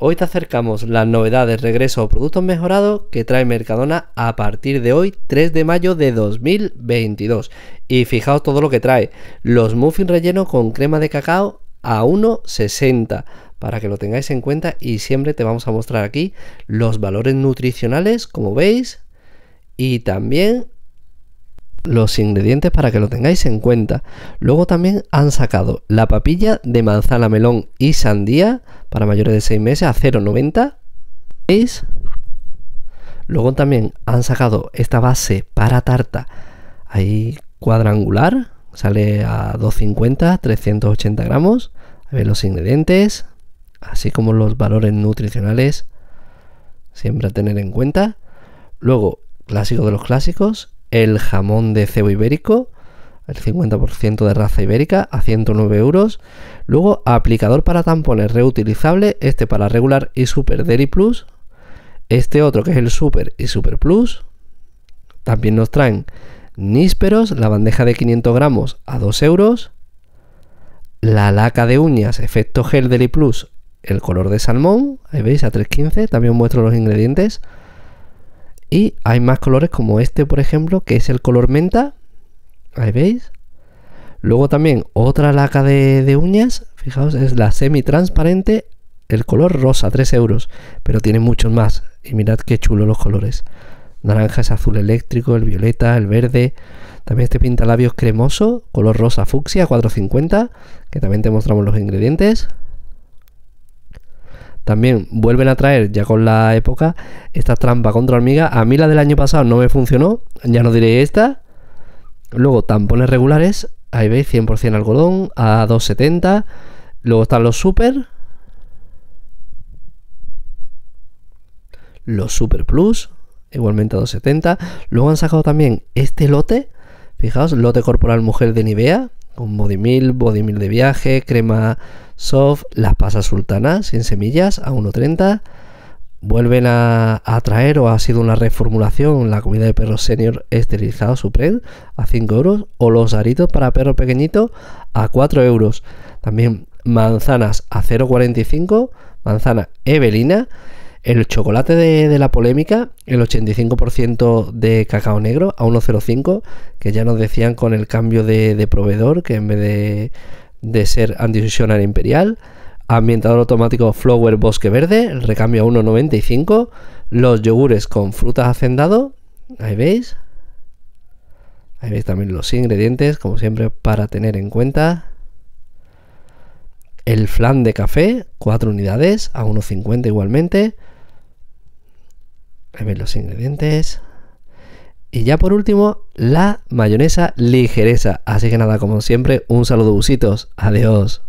Hoy te acercamos las novedades, regreso o productos mejorados que trae Mercadona a partir de hoy, 3 de mayo de 2022. Y fijaos todo lo que trae. Los muffins rellenos con crema de cacao a 1,60 para que lo tengáis en cuenta y siempre te vamos a mostrar aquí los valores nutricionales, como veis, y también los ingredientes para que lo tengáis en cuenta. Luego también han sacado la papilla de manzana, melón y sandía para mayores de 6 meses a 0,90. ¿Veis? Luego también han sacado esta base para tarta ahí cuadrangular. Sale a 250, 380 gramos. A ver los ingredientes, así como los valores nutricionales. Siempre a tener en cuenta. Luego, clásico de los clásicos, el jamón de cebo ibérico, el 50% de raza ibérica, a 109 euros. Luego, aplicador para tampones reutilizable, este para regular y super deli plus. Este otro que es el super y super plus. También nos traen nísperos, la bandeja de 500 gramos a 2 euros. La laca de uñas, efecto gel deli plus, el color de salmón, ahí veis a 3.15, también muestro los ingredientes. Y hay más colores como este, por ejemplo, que es el color menta. Ahí veis. Luego también otra laca de, uñas. Fijaos, es la semi transparente. El color rosa, 3 euros. Pero tiene muchos más. Y mirad qué chulo los colores. Naranja es azul eléctrico, el violeta, el verde. También este labios cremoso, color rosa fucsia, 4.50. Que también te mostramos los ingredientes. También vuelven a traer, ya con la época, esta trampa contra hormiga. A mí la del año pasado no me funcionó, ya no diré esta. Luego tampones regulares, ahí veis 100% algodón, a 270. Luego están los super. Los super plus, igualmente a 270. Luego han sacado también este lote, fijaos, lote corporal mujer de Nivea, con body mil de viaje, crema soft, las pasas sultanas sin semillas a 1.30. Vuelven a, traer o ha sido una reformulación la comida de perros senior esterilizado Supreme a 5 euros o los aritos para perro pequeñito a 4 euros. También manzanas a 0,45, manzana Evelina el chocolate de, la polémica, el 85% de cacao negro a 1,05, que ya nos decían con el cambio de, proveedor, que en vez de, de ser Antivisional Imperial, ambientador automático Flower Bosque Verde, el recambio a 1,95, los yogures con frutas hacendado, ahí veis, ahí veis también los ingredientes, como siempre, para tener en cuenta. El flan de café, 4 unidades, a 1,50 igualmente ver los ingredientes. Y ya por último, la mayonesa ligereza. Así que nada, como siempre, un saludo, busitos. Adiós.